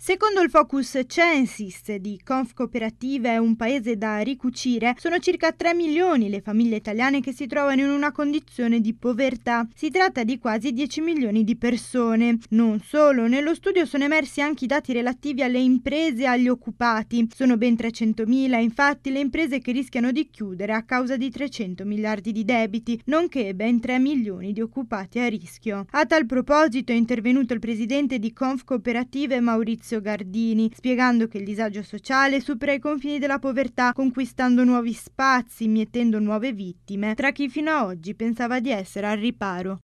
Secondo il Focus Censis di Conf Confcooperative un paese da ricucire, sono circa 3 milioni le famiglie italiane che si trovano in una condizione di povertà. Si tratta di quasi 10 milioni di persone. Non solo, nello studio sono emersi anche i dati relativi alle imprese e agli occupati. Sono ben 300.000 infatti le imprese che rischiano di chiudere a causa di 300 miliardi di debiti, nonché ben 3 milioni di occupati a rischio. A tal proposito è intervenuto il presidente di Conf Cooperative Maurizio Fabrizio Gardini, spiegando che il disagio sociale supera i confini della povertà conquistando nuovi spazi, mietendo nuove vittime, tra chi fino ad oggi pensava di essere al riparo.